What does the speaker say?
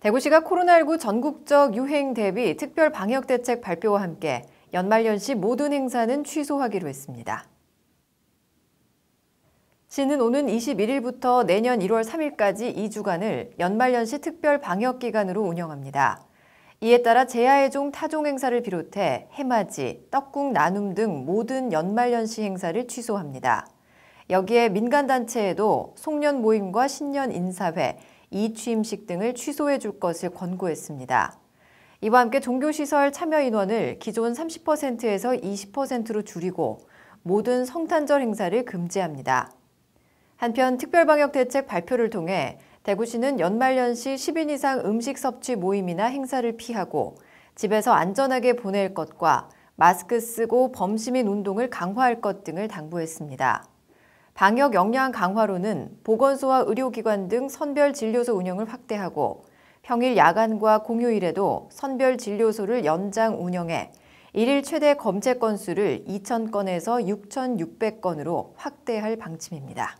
대구시가 코로나19 전국적 유행 대비 특별 방역 대책 발표와 함께 연말연시 모든 행사는 취소하기로 했습니다. 시는 오는 21일부터 내년 1월 3일까지 2주간을 연말연시 특별 방역 기간으로 운영합니다. 이에 따라 재야의종 타종 행사를 비롯해 해맞이, 떡국 나눔 등 모든 연말연시 행사를 취소합니다. 여기에 민간단체에도 송년 모임과 신년 인사회, 이취임식 등을 취소해 줄 것을 권고했습니다. 이와 함께 종교시설 참여 인원을 기존 30%에서 20%로 줄이고 모든 성탄절 행사를 금지합니다. 한편 특별방역대책 발표를 통해 대구시는 연말연시 10인 이상 음식 섭취 모임이나 행사를 피하고 집에서 안전하게 보낼 것과 마스크 쓰고 범시민 운동을 강화할 것 등을 당부했습니다. 방역 역량 강화로는 보건소와 의료기관 등 선별 진료소 운영을 확대하고 평일 야간과 공휴일에도 선별 진료소를 연장 운영해 일일 최대 검체 건수를 2,000건에서 6,600건으로 확대할 방침입니다.